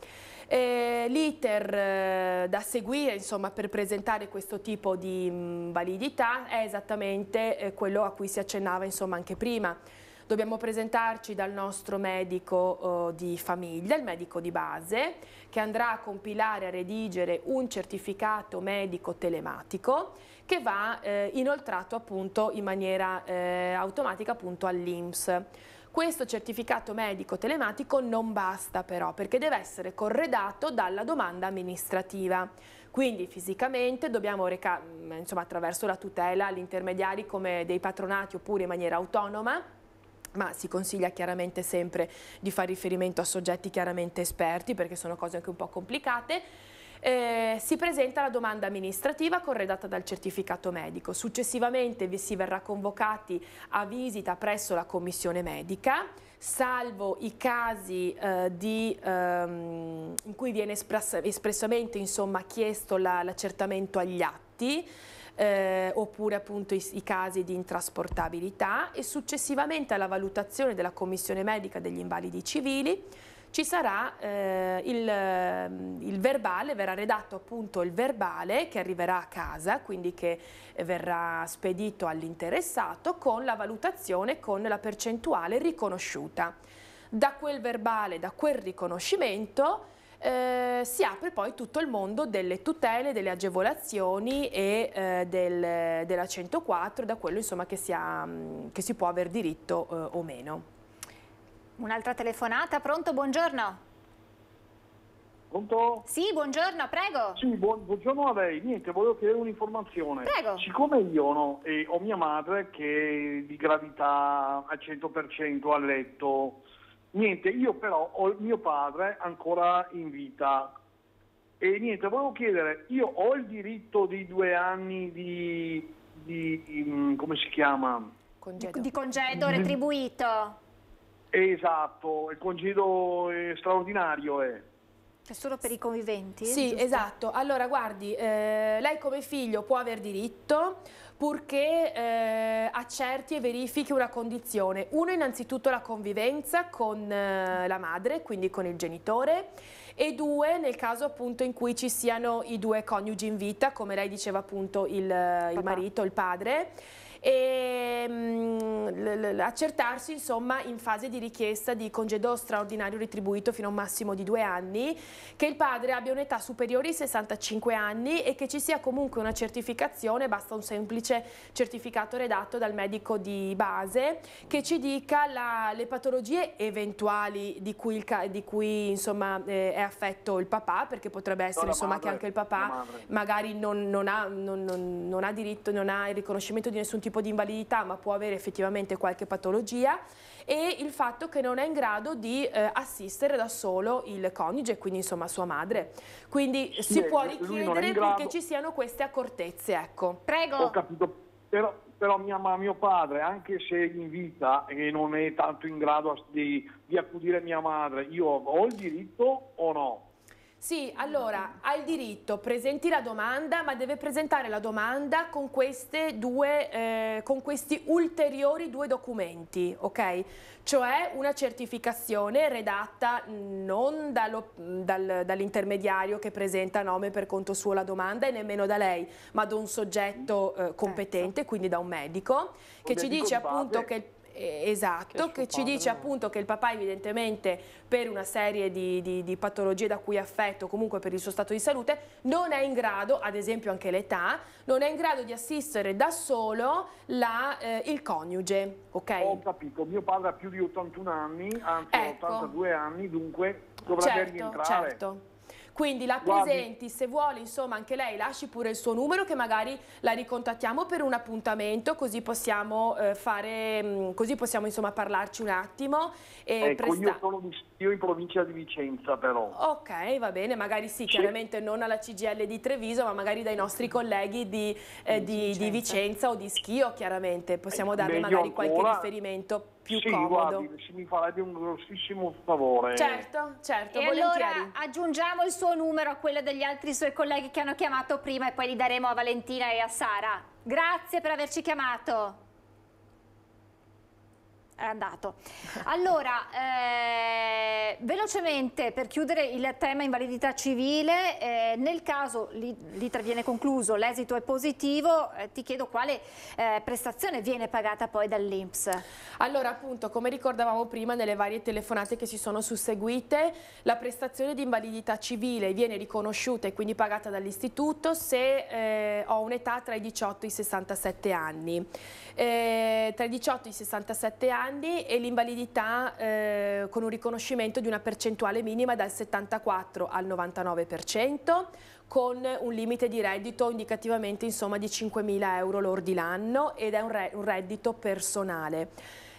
Eh, L'iter eh, da seguire insomma, per presentare questo tipo di mh, mm, validità è esattamente eh, quello a cui si accennava insomma, anche prima. Dobbiamo presentarci dal nostro medico oh, di famiglia, il medico di base, che andrà a compilare e a redigere un certificato medico telematico che va eh, inoltrato appunto, in maniera eh, automatica all'INPS. Questo certificato medico telematico non basta però perché deve essere corredato dalla domanda amministrativa. Quindi fisicamente dobbiamo reca- mm, insomma, attraverso la tutela agli intermediari come dei patronati oppure in maniera autonoma ma si consiglia chiaramente sempre di fare riferimento a soggetti chiaramente esperti perché sono cose anche un po' complicate eh, si presenta la domanda amministrativa corredata dal certificato medico. Successivamente vi si verrà convocati a visita presso la commissione medica, salvo i casi eh, di, ehm, in cui viene espressa, espressamente insomma, chiesto l'accertamento agli atti. Eh, oppure appunto i, i, casi di intrasportabilità e successivamente alla valutazione della commissione medica degli invalidi civili ci sarà eh, il, mm, il, verbale, verrà redatto appunto il verbale che arriverà a casa, quindi che verrà spedito all'interessato con la valutazione con la percentuale riconosciuta. Da quel verbale, da quel riconoscimento, eh, si apre poi tutto il mondo delle tutele, delle agevolazioni e eh, del, della 104, da quello insomma, che, si mm, che, si può aver diritto eh, o meno. Un'altra telefonata, pronto? Buongiorno. Pronto? Sì, buongiorno, prego. Sì, buon, buongiorno a lei. Niente, volevo chiedere un'informazione. Prego. Siccome io no, eh, ho mia madre che è di gravità al 100% a letto, niente, io però ho mio padre ancora in vita. E niente, volevo chiedere, io ho il diritto di due anni di... di um, come si chiama? Congedo. Di congedo retribuito. Esatto, il congedo straordinario è. Eh. È solo per i conviventi? Sì, giusto? esatto. Allora, guardi, eh, lei come figlio può aver diritto purché eh, accerti e verifichi una condizione. Uno, innanzitutto la convivenza con eh, la madre, quindi con il genitore, e due, nel caso appunto in cui ci siano i due coniugi in vita, come lei diceva appunto il, il marito, il padre e mh, mm, accertarsi insomma in fase di richiesta di congedo straordinario retribuito fino a un massimo di due anni, che il padre abbia un'età superiore ai 65 anni e che ci sia comunque una certificazione, basta un semplice certificato redatto dal medico di base, che ci dica la, le patologie eventuali di cui, il, di cui insomma, eh, è affetto il papà, perché potrebbe essere insomma, madre, che anche il papà magari non, non, ha, non, non ha diritto, non ha il riconoscimento di nessun tipo tipo di invalidità ma può avere effettivamente qualche patologia e il fatto che non è in grado di eh, assistere da solo il coniuge, quindi insomma sua madre. Quindi sì, si può richiedere perché ci siano queste accortezze, ecco. Prego. Ho capito, però, però mia, mio padre, anche se in vita e non è tanto in grado di, di accudire mia madre, io ho il diritto o no? Sì, allora ha il diritto, presenti la domanda, ma deve presentare la domanda con, due, eh, con questi ulteriori due documenti, ok? Cioè una certificazione redatta non dal, dall'intermediario che presenta a nome per conto suo la domanda e nemmeno da lei, ma da un soggetto eh, competente, quindi da un medico, che ci dice appunto che eh, esatto, che, che ci dice appunto che il papà evidentemente per una serie di, di, di patologie da cui è affetto, comunque per il suo stato di salute, non è in grado, ad esempio anche l'età, non è in grado di assistere da solo la, eh, il coniuge. Okay? Ho capito, mio padre ha più di 81 anni, anzi ecco. 82 anni, dunque dovrebbe certo, rientrare. Certo. Quindi la presenti, se vuole, insomma, anche lei lasci pure il suo numero che magari la ricontattiamo per un appuntamento, così possiamo eh, fare, mm, così possiamo insomma parlarci un attimo. E ecco, io sono di, io in provincia di Vicenza però. Ok, va bene, magari sì, chiaramente non alla CGL di Treviso, ma magari dai nostri colleghi di, eh, di, Vicenza. di Vicenza o di Schio, chiaramente, possiamo eh, darle magari ancora... qualche riferimento più sì, comodo. Guardi, mi farebbe un grossissimo favore. Certo, certo, e volentieri. allora aggiungiamo il suo numero a quello degli altri suoi colleghi che hanno chiamato prima e poi li daremo a Valentina e a Sara. Grazie per averci chiamato era andato. Allora, eh, velocemente per chiudere il tema invalidità civile, eh, nel caso l'iter viene concluso, l'esito è positivo, eh, ti chiedo quale eh, prestazione viene pagata poi dall'Inps. Allora appunto, come ricordavamo prima nelle varie telefonate che si sono susseguite, la prestazione di invalidità civile viene riconosciuta e quindi pagata dall'istituto se eh, ho un'età tra i 18 e i 67 anni. Eh, tra i 18 e i 67 anni anni e l'invalidità eh, con un riconoscimento di una percentuale minima dal 74 al 99%, con un limite di reddito indicativamente insomma, di 5.000 euro lordi l'anno ed è un, re un reddito personale.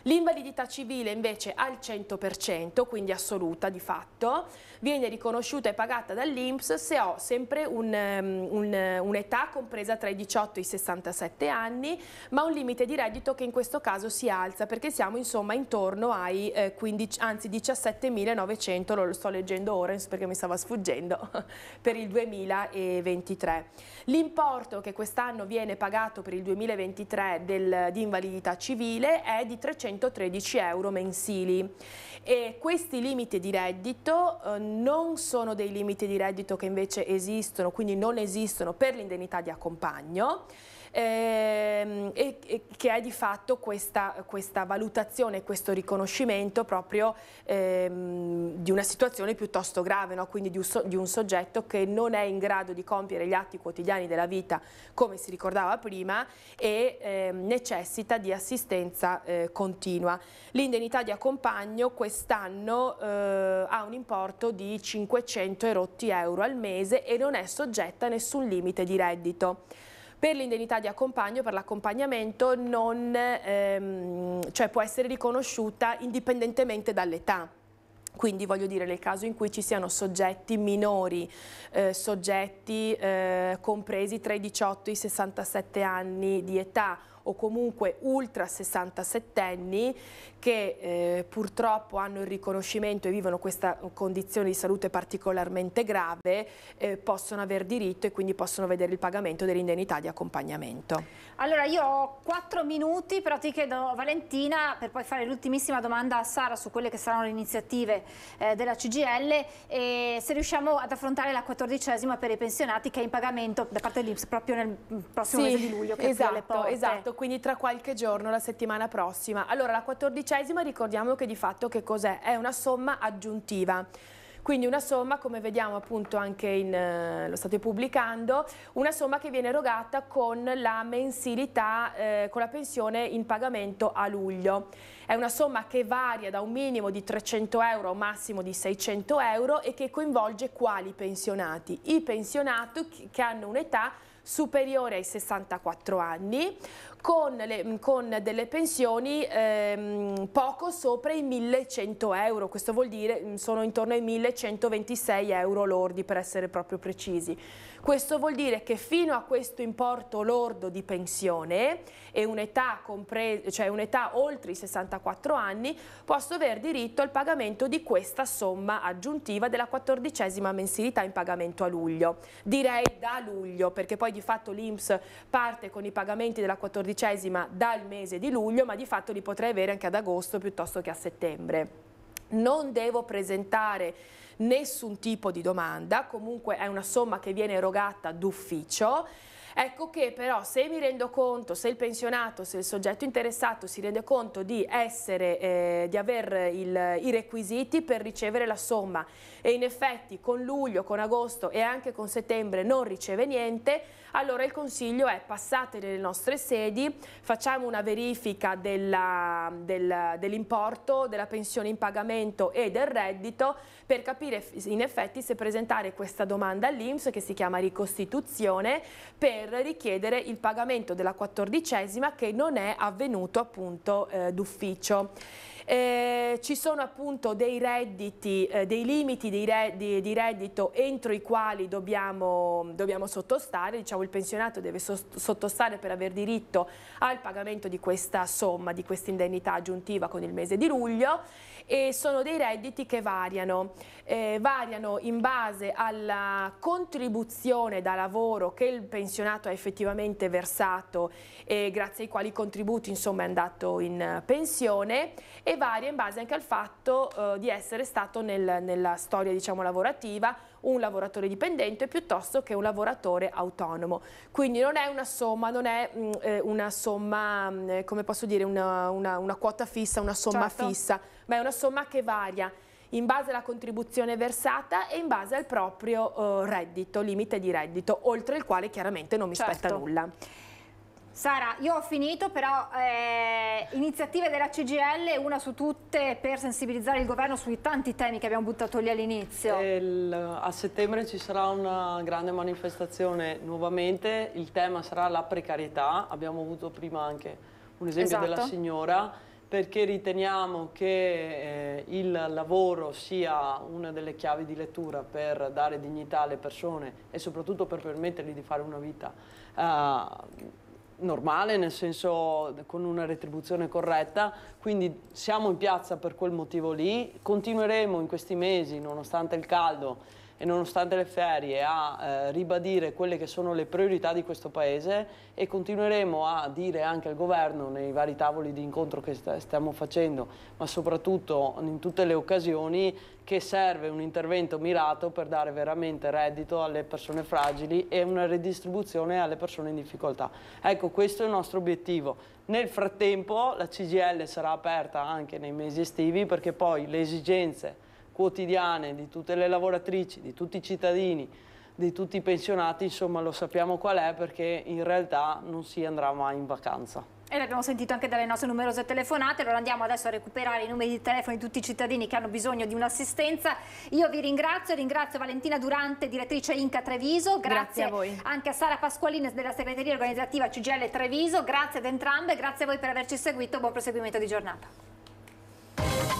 L'invalidità civile invece al 100%, quindi assoluta di fatto, viene riconosciuta e pagata dall'Inps se ho sempre ehm, un'età un, un compresa tra i 18 e i 67 anni, ma un limite di reddito che in questo caso si alza perché siamo insomma intorno ai 15, eh, anzi 17.900, lo sto leggendo ora perché mi stava sfuggendo, per il 2023. L'importo che quest'anno viene pagato per il 2023 del, di invalidità civile è di 313 euro mensili e questi limiti di reddito eh, non sono dei limiti di reddito che invece esistono, quindi non esistono per l'indennità di accompagno ehm, e, e, che è di fatto questa, questa valutazione, questo riconoscimento proprio ehm, di una situazione piuttosto grave, no? quindi di un, so, di un soggetto che non è in grado di compiere gli atti quotidiani della vita come si ricordava prima e ehm, necessita di assistenza eh, continua. L'indennità di accompagno quest'anno eh, ha un importo di 500 erotti euro al mese e non è soggetta a nessun limite di reddito. Per l'indennità di accompagno, per l'accompagnamento, ehm, cioè può essere riconosciuta indipendentemente dall'età. Quindi voglio dire nel caso in cui ci siano soggetti minori, eh, soggetti eh, compresi tra i 18 e i 67 anni di età o comunque ultra 67enni che eh, purtroppo hanno il riconoscimento e vivono questa condizione di salute particolarmente grave eh, possono aver diritto e quindi possono vedere il pagamento dell'indennità di accompagnamento. Allora io ho quattro minuti però ti chiedo Valentina per poi fare l'ultimissima domanda a Sara su quelle che saranno le iniziative eh, della CGL e se riusciamo ad affrontare la quattordicesima per i pensionati che è in pagamento da parte dell'Inps proprio nel mm, prossimo sì, mese di luglio che esatto, esatto quindi tra qualche giorno, la settimana prossima. Allora, la quattordicesima ricordiamo che di fatto che cos'è? È una somma aggiuntiva. Quindi una somma, come vediamo appunto anche in, eh, lo state pubblicando, una somma che viene erogata con la mensilità, eh, con la pensione in pagamento a luglio. È una somma che varia da un minimo di 300 euro a un massimo di 600 euro e che coinvolge quali pensionati? I pensionati che hanno un'età superiore ai 64 anni con, le, con delle pensioni ehm, poco sopra i 1100 euro, questo vuol dire mm, sono intorno ai 1126 euro lordi per essere proprio precisi. Questo vuol dire che fino a questo importo lordo di pensione e un'età, cioè un'età oltre i 64 anni, posso aver diritto al pagamento di questa somma aggiuntiva della quattordicesima mensilità in pagamento a luglio. Direi da luglio, perché poi di fatto l'Inps parte con i pagamenti della quattordicesima dal mese di luglio, ma di fatto li potrei avere anche ad agosto piuttosto che a settembre non devo presentare nessun tipo di domanda, comunque è una somma che viene erogata d'ufficio. Ecco che però se mi rendo conto, se il pensionato, se il soggetto interessato si rende conto di, essere, eh, di aver il, i requisiti per ricevere la somma e in effetti con luglio, con agosto e anche con settembre non riceve niente, allora il consiglio è passate nelle nostre sedi, facciamo una verifica dell'importo, della pensione in pagamento e del reddito per capire in effetti se presentare questa domanda all'Inps che si chiama ricostituzione per richiedere il pagamento della quattordicesima che non è avvenuto appunto eh, d'ufficio. Eh, ci sono appunto dei redditi, eh, dei limiti di, re, di, di, reddito entro i quali dobbiamo, dobbiamo sottostare, diciamo il pensionato deve sottostare per aver diritto al pagamento di questa somma, di questa indennità aggiuntiva con il mese di luglio e sono dei redditi che variano, eh, variano in base alla contribuzione da lavoro che il pensionato ha effettivamente versato e grazie ai quali contributi insomma, è andato in eh, pensione e varia in base anche al fatto eh, di essere stato nel, nella storia diciamo, lavorativa un lavoratore dipendente piuttosto che un lavoratore autonomo. Quindi non è una somma, non è mh, mm, eh, una somma, mm, eh, come posso dire, una, una, una, quota fissa, una somma certo. fissa, ma è una somma che varia in base alla contribuzione versata e in base al proprio uh, reddito, limite di reddito, oltre il quale chiaramente non mi certo. spetta nulla. Sara, io ho finito, però eh, iniziative della CGL, una su tutte per sensibilizzare il governo sui tanti temi che abbiamo buttato lì all'inizio. a settembre ci sarà una grande manifestazione nuovamente, il tema sarà la precarietà, abbiamo avuto prima anche un esempio esatto. della signora, perché riteniamo che eh, il lavoro sia una delle chiavi di lettura per dare dignità alle persone e soprattutto per permettergli di fare una vita. Uh, normale, nel senso con una retribuzione corretta, quindi siamo in piazza per quel motivo lì, continueremo in questi mesi, nonostante il caldo, e nonostante le ferie a eh, ribadire quelle che sono le priorità di questo Paese e continueremo a dire anche al Governo nei vari tavoli di incontro che st stiamo facendo, ma soprattutto in tutte le occasioni, che serve un intervento mirato per dare veramente reddito alle persone fragili e una redistribuzione alle persone in difficoltà. Ecco, questo è il nostro obiettivo. Nel frattempo la CGL sarà aperta anche nei mesi estivi perché poi le esigenze quotidiane di tutte le lavoratrici, di tutti i cittadini, di tutti i pensionati, insomma lo sappiamo qual è perché in realtà non si andrà mai in vacanza. E l'abbiamo sentito anche dalle nostre numerose telefonate, allora andiamo adesso a recuperare i numeri di telefono di tutti i cittadini che hanno bisogno di un'assistenza. Io vi ringrazio, ringrazio Valentina Durante, direttrice Inca Treviso, grazie, grazie a voi. anche a Sara Pasqualini della segreteria organizzativa CGL Treviso, grazie ad entrambe, grazie a voi per averci seguito, buon proseguimento di giornata.